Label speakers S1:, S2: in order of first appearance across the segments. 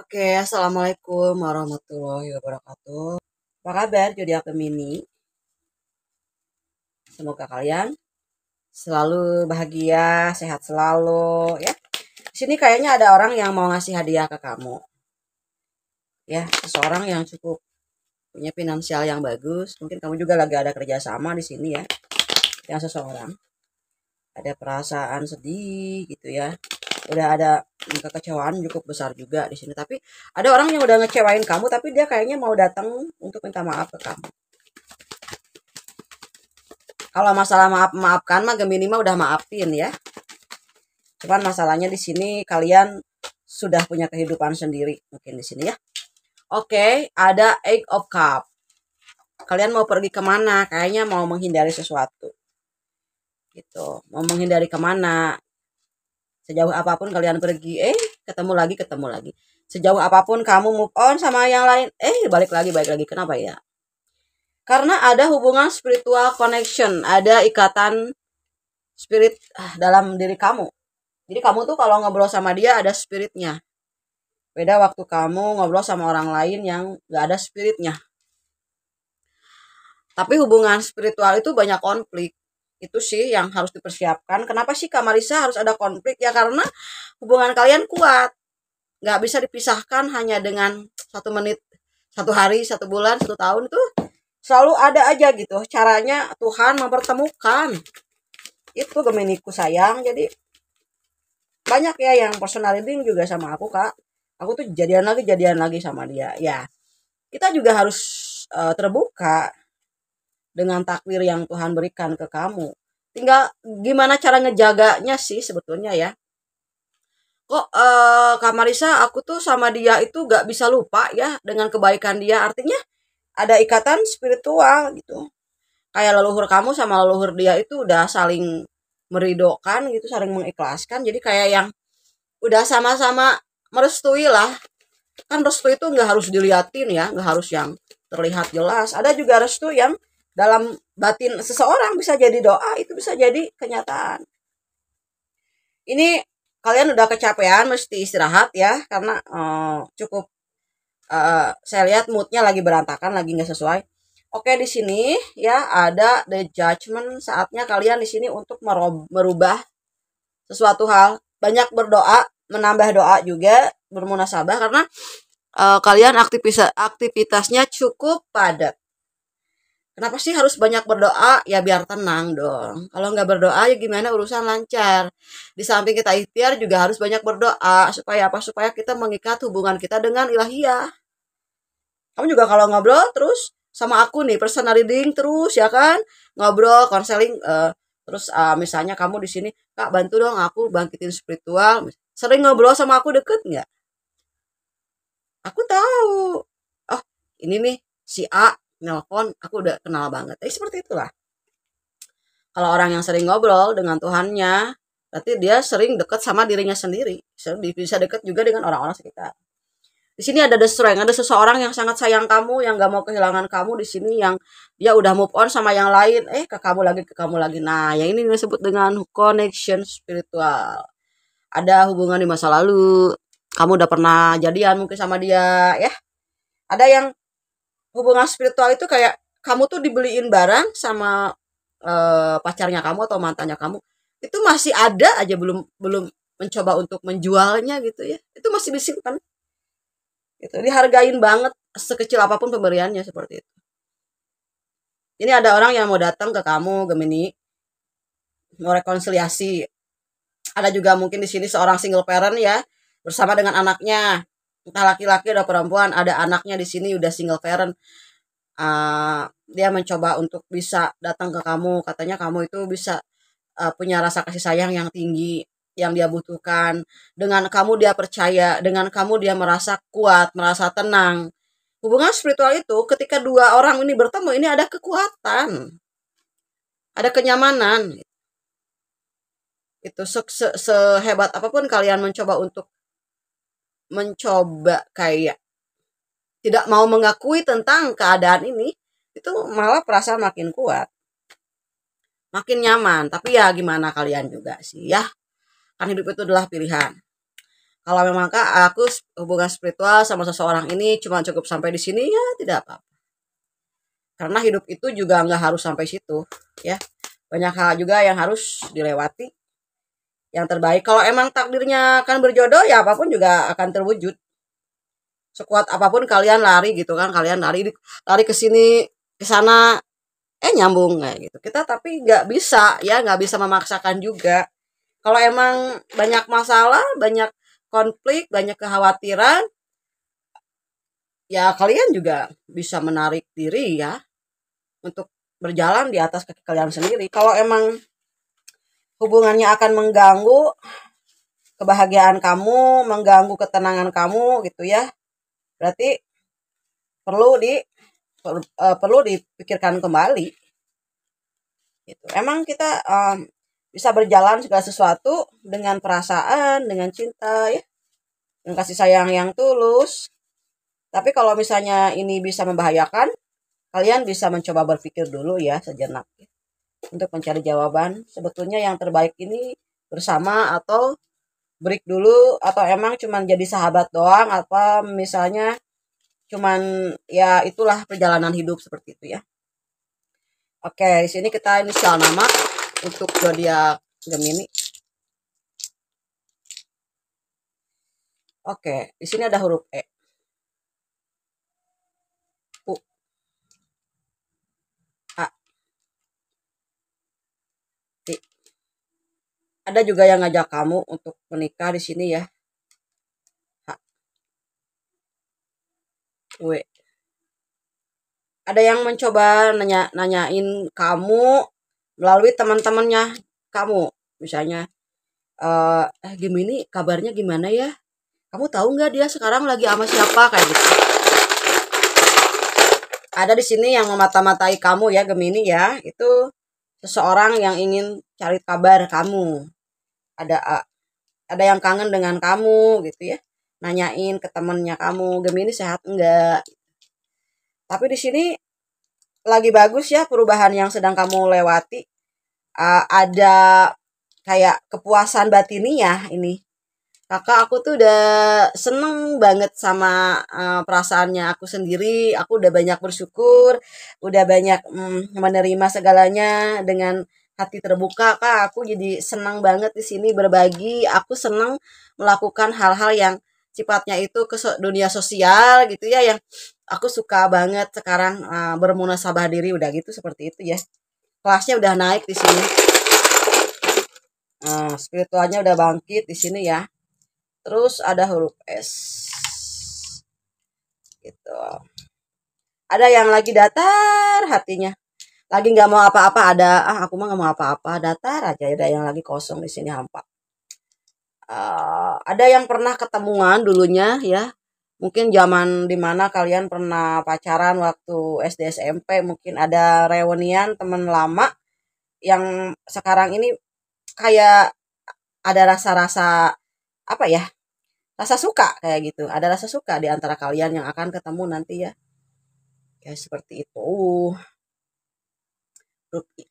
S1: Oke, Assalamualaikum warahmatullahi wabarakatuh. Apa kabar aku mini. Semoga kalian selalu bahagia, sehat selalu ya. Di sini kayaknya ada orang yang mau ngasih hadiah ke kamu. Ya, seseorang yang cukup punya finansial yang bagus. Mungkin kamu juga lagi ada kerjasama di sini ya. Yang seseorang ada perasaan sedih gitu ya. Udah ada kekecewaan cukup besar juga di sini tapi ada orang yang udah ngecewain kamu tapi dia kayaknya mau datang untuk minta maaf ke kamu kalau masalah maaf maafkan mah Gemini mah udah maafin ya cuman masalahnya di sini kalian sudah punya kehidupan sendiri mungkin di sini ya oke ada eight of cup kalian mau pergi kemana kayaknya mau menghindari sesuatu gitu mau menghindari kemana Sejauh apapun kalian pergi, eh ketemu lagi, ketemu lagi. Sejauh apapun kamu move on sama yang lain, eh balik lagi, balik lagi. Kenapa ya? Karena ada hubungan spiritual connection, ada ikatan spirit ah, dalam diri kamu. Jadi kamu tuh kalau ngobrol sama dia ada spiritnya. Beda waktu kamu ngobrol sama orang lain yang gak ada spiritnya. Tapi hubungan spiritual itu banyak konflik itu sih yang harus dipersiapkan kenapa sih Kak Marisa harus ada konflik ya karena hubungan kalian kuat nggak bisa dipisahkan hanya dengan satu menit satu hari satu bulan satu tahun tuh selalu ada aja gitu caranya Tuhan mempertemukan itu Geminiku sayang jadi banyak ya yang personal reading juga sama aku kak aku tuh jadian lagi jadian lagi sama dia ya kita juga harus uh, terbuka dengan takdir yang Tuhan berikan ke kamu. Tinggal gimana cara ngejaganya sih sebetulnya ya. Kok eh, Kak Marisa aku tuh sama dia itu gak bisa lupa ya dengan kebaikan dia. Artinya ada ikatan spiritual gitu. Kayak leluhur kamu sama leluhur dia itu udah saling meridokan gitu, saling mengikhlaskan. Jadi kayak yang udah sama-sama merestui lah. Kan restu itu gak harus diliatin ya, gak harus yang terlihat jelas. Ada juga restu yang dalam batin seseorang bisa jadi doa itu bisa jadi kenyataan ini kalian udah kecapean mesti istirahat ya karena uh, cukup uh, saya lihat moodnya lagi berantakan lagi nggak sesuai oke di sini ya ada the judgment saatnya kalian di sini untuk merubah sesuatu hal banyak berdoa menambah doa juga bermunasabah karena uh, kalian aktivitas aktivitasnya cukup padat Kenapa sih harus banyak berdoa? Ya biar tenang dong. Kalau nggak berdoa ya gimana urusan lancar. Di samping kita ikhtiar juga harus banyak berdoa. Supaya apa? Supaya kita mengikat hubungan kita dengan ilahiyah. Kamu juga kalau ngobrol terus sama aku nih personal reading terus ya kan ngobrol konseling uh, eh, terus uh, misalnya kamu di sini kak bantu dong aku bangkitin spiritual sering ngobrol sama aku deket nggak aku tahu oh ini nih si A nelpon aku udah kenal banget eh seperti itulah kalau orang yang sering ngobrol dengan Tuhannya berarti dia sering dekat sama dirinya sendiri bisa dekat juga dengan orang-orang sekitar di sini ada the ada seseorang yang sangat sayang kamu yang gak mau kehilangan kamu di sini yang dia udah move on sama yang lain eh ke kamu lagi ke kamu lagi nah yang ini disebut dengan connection spiritual ada hubungan di masa lalu kamu udah pernah jadian mungkin sama dia ya ada yang hubungan spiritual itu kayak kamu tuh dibeliin barang sama uh, pacarnya kamu atau mantannya kamu itu masih ada aja belum belum mencoba untuk menjualnya gitu ya itu masih disimpan itu dihargain banget sekecil apapun pemberiannya seperti itu ini ada orang yang mau datang ke kamu Gemini mau rekonsiliasi ada juga mungkin di sini seorang single parent ya bersama dengan anaknya entah laki-laki atau perempuan ada anaknya di sini udah single parent uh, dia mencoba untuk bisa datang ke kamu katanya kamu itu bisa uh, punya rasa kasih sayang yang tinggi yang dia butuhkan dengan kamu dia percaya dengan kamu dia merasa kuat merasa tenang hubungan spiritual itu ketika dua orang ini bertemu ini ada kekuatan ada kenyamanan itu sehebat apapun kalian mencoba untuk mencoba kayak tidak mau mengakui tentang keadaan ini itu malah perasaan makin kuat makin nyaman tapi ya gimana kalian juga sih ya kan hidup itu adalah pilihan kalau memang kak aku hubungan spiritual sama seseorang ini cuma cukup sampai di sini ya tidak apa-apa karena hidup itu juga nggak harus sampai situ ya banyak hal juga yang harus dilewati yang terbaik. Kalau emang takdirnya akan berjodoh, ya apapun juga akan terwujud. Sekuat apapun kalian lari gitu kan, kalian lari lari ke sini, ke sana, eh nyambung kayak gitu. Kita tapi nggak bisa ya, nggak bisa memaksakan juga. Kalau emang banyak masalah, banyak konflik, banyak kekhawatiran, ya kalian juga bisa menarik diri ya untuk berjalan di atas kaki kalian sendiri. Kalau emang hubungannya akan mengganggu kebahagiaan kamu, mengganggu ketenangan kamu gitu ya. Berarti perlu di per, uh, perlu dipikirkan kembali. Gitu. Emang kita um, bisa berjalan segala sesuatu dengan perasaan, dengan cinta ya. Dengan kasih sayang yang tulus. Tapi kalau misalnya ini bisa membahayakan, kalian bisa mencoba berpikir dulu ya sejenak. Ya untuk mencari jawaban. Sebetulnya yang terbaik ini bersama atau break dulu atau emang cuman jadi sahabat doang apa misalnya cuman ya itulah perjalanan hidup seperti itu ya. Oke, di sini kita inisial nama untuk zodiak Gemini. Oke, di sini ada huruf E. ada juga yang ngajak kamu untuk menikah di sini ya H. ada yang mencoba nanya nanyain kamu melalui teman-temannya kamu misalnya eh, eh Gemini kabarnya gimana ya kamu tahu nggak dia sekarang lagi sama siapa kayak gitu ada di sini yang memata-matai kamu ya Gemini ya itu seseorang yang ingin cari kabar kamu ada ada yang kangen dengan kamu gitu ya nanyain ke temennya kamu Gemini sehat enggak tapi di sini lagi bagus ya perubahan yang sedang kamu lewati uh, ada kayak kepuasan batininya ini kakak aku tuh udah seneng banget sama uh, perasaannya aku sendiri aku udah banyak bersyukur udah banyak mm, menerima segalanya dengan hati terbuka kak aku jadi senang banget di sini berbagi aku senang melakukan hal-hal yang sifatnya itu ke dunia sosial gitu ya yang aku suka banget sekarang uh, bermunasabah diri udah gitu seperti itu ya kelasnya udah naik di sini nah, spiritualnya udah bangkit di sini ya terus ada huruf S gitu ada yang lagi datar hatinya lagi nggak mau apa-apa ada ah aku mah nggak mau apa-apa datar aja ada yang lagi kosong di sini hampa uh, ada yang pernah ketemuan dulunya ya mungkin zaman dimana kalian pernah pacaran waktu SD SMP mungkin ada reunian teman lama yang sekarang ini kayak ada rasa-rasa apa ya rasa suka kayak gitu ada rasa suka di antara kalian yang akan ketemu nanti ya ya seperti itu Ruki.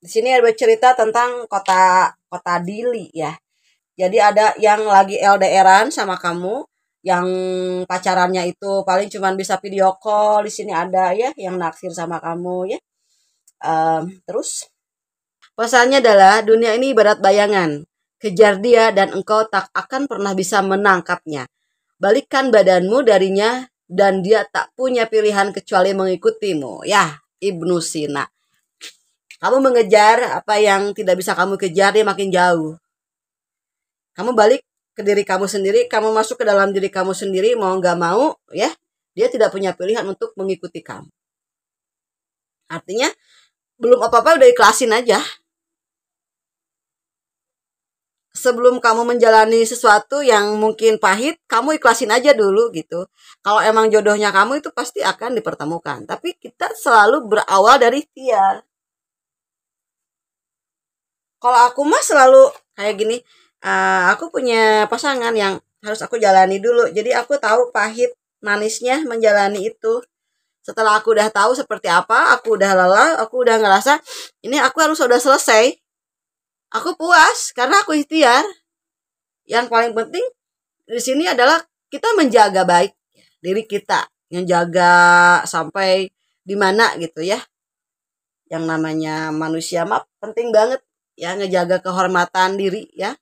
S1: Di sini ada cerita tentang kota kota Dili ya. Jadi ada yang lagi LDRan sama kamu, yang pacarannya itu paling cuma bisa video call di sini ada ya yang naksir sama kamu ya um, terus pesannya adalah dunia ini ibarat bayangan kejar dia dan engkau tak akan pernah bisa menangkapnya balikkan badanmu darinya dan dia tak punya pilihan kecuali mengikutimu ya Ibnu Sina. Kamu mengejar apa yang tidak bisa kamu kejar dia makin jauh. Kamu balik ke diri kamu sendiri, kamu masuk ke dalam diri kamu sendiri mau nggak mau ya, dia tidak punya pilihan untuk mengikuti kamu. Artinya belum apa-apa udah ikhlasin aja sebelum kamu menjalani sesuatu yang mungkin pahit, kamu ikhlasin aja dulu gitu. Kalau emang jodohnya kamu itu pasti akan dipertemukan. Tapi kita selalu berawal dari dia. Kalau aku mah selalu kayak gini, uh, aku punya pasangan yang harus aku jalani dulu. Jadi aku tahu pahit manisnya menjalani itu. Setelah aku udah tahu seperti apa, aku udah lelah, aku udah ngerasa ini aku harus udah selesai Aku puas karena aku ikhtiar. Yang paling penting di sini adalah kita menjaga baik diri kita, yang jaga sampai di mana gitu ya. Yang namanya manusia mah penting banget ya ngejaga kehormatan diri ya.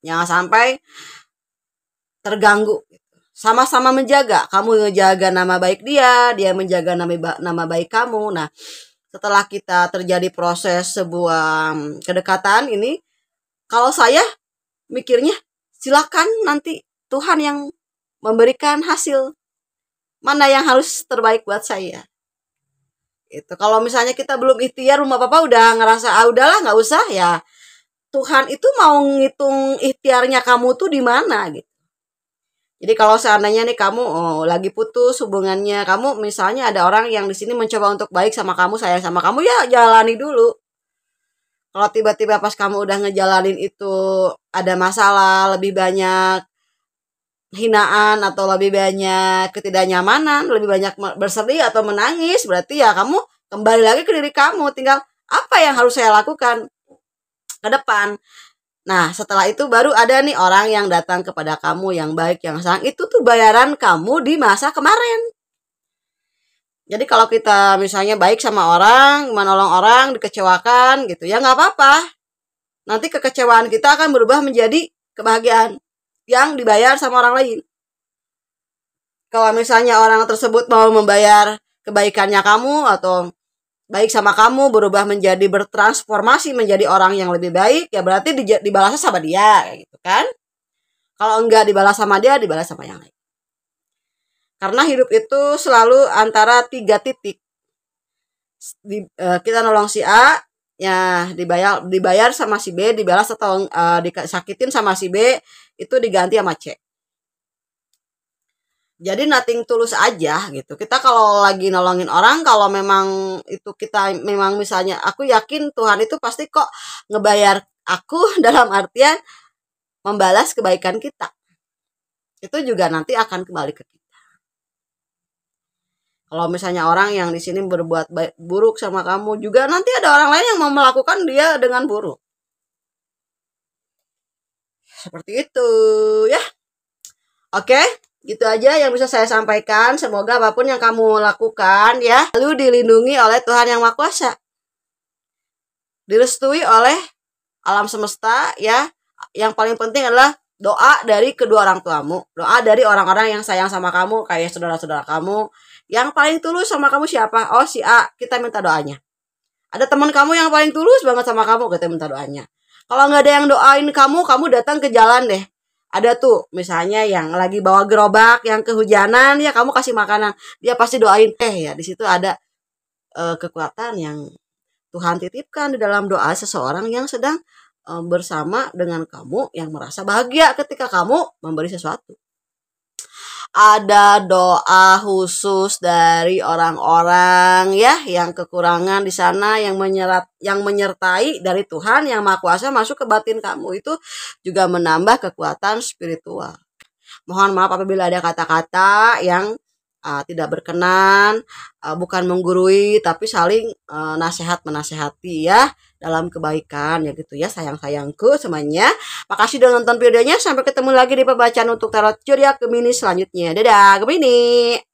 S1: Jangan sampai terganggu. Gitu. Sama-sama menjaga, kamu ngejaga nama baik dia, dia menjaga nama nama baik kamu. Nah, setelah kita terjadi proses sebuah mm, kedekatan ini kalau saya mikirnya silakan nanti Tuhan yang memberikan hasil mana yang harus terbaik buat saya itu kalau misalnya kita belum ikhtiar rumah papa udah ngerasa ah udahlah nggak usah ya Tuhan itu mau ngitung ikhtiarnya kamu tuh di mana gitu jadi kalau seandainya nih kamu oh, lagi putus hubungannya, kamu misalnya ada orang yang di sini mencoba untuk baik sama kamu, sayang sama kamu, ya jalani dulu. Kalau tiba-tiba pas kamu udah ngejalanin itu ada masalah, lebih banyak hinaan atau lebih banyak ketidaknyamanan, lebih banyak berseri atau menangis, berarti ya kamu kembali lagi ke diri kamu, tinggal apa yang harus saya lakukan ke depan. Nah, setelah itu baru ada nih orang yang datang kepada kamu yang baik, yang sayang. Itu tuh bayaran kamu di masa kemarin. Jadi kalau kita misalnya baik sama orang, menolong orang, dikecewakan gitu, ya nggak apa-apa. Nanti kekecewaan kita akan berubah menjadi kebahagiaan yang dibayar sama orang lain. Kalau misalnya orang tersebut mau membayar kebaikannya kamu atau baik sama kamu berubah menjadi bertransformasi menjadi orang yang lebih baik ya berarti di, dibalasnya sama dia gitu kan kalau enggak dibalas sama dia dibalas sama yang lain karena hidup itu selalu antara tiga titik di, uh, kita nolong si A ya dibayar dibayar sama si B dibalas atau uh, eh, disakitin sama si B itu diganti sama C jadi nothing tulus aja gitu kita kalau lagi nolongin orang kalau memang itu kita memang misalnya aku yakin Tuhan itu pasti kok ngebayar aku dalam artian membalas kebaikan kita itu juga nanti akan kembali ke kita kalau misalnya orang yang di sini berbuat baik, buruk sama kamu juga nanti ada orang lain yang mau melakukan dia dengan buruk seperti itu ya oke okay? Gitu aja yang bisa saya sampaikan. Semoga apapun yang kamu lakukan ya, lalu dilindungi oleh Tuhan Yang Maha Kuasa. Direstui oleh alam semesta ya. Yang paling penting adalah doa dari kedua orang tuamu. Doa dari orang-orang yang sayang sama kamu, kayak saudara-saudara kamu. Yang paling tulus sama kamu siapa? Oh si A, kita minta doanya. Ada teman kamu yang paling tulus banget sama kamu, kita minta doanya. Kalau nggak ada yang doain kamu, kamu datang ke jalan deh ada tuh misalnya yang lagi bawa gerobak yang kehujanan ya kamu kasih makanan dia pasti doain teh ya di situ ada uh, kekuatan yang Tuhan titipkan di dalam doa seseorang yang sedang uh, bersama dengan kamu yang merasa bahagia ketika kamu memberi sesuatu ada doa khusus dari orang-orang ya yang kekurangan di sana yang menyerat yang menyertai dari Tuhan yang Maha Kuasa masuk ke batin kamu itu juga menambah kekuatan spiritual. Mohon maaf apabila ada kata-kata yang uh, tidak berkenan, uh, bukan menggurui tapi saling uh, ah, nasihat menasehati ya dalam kebaikan ya gitu ya sayang-sayangku semuanya. Makasih udah nonton videonya sampai ketemu lagi di pembacaan untuk tarot zodiak Gemini selanjutnya. Dadah Gemini.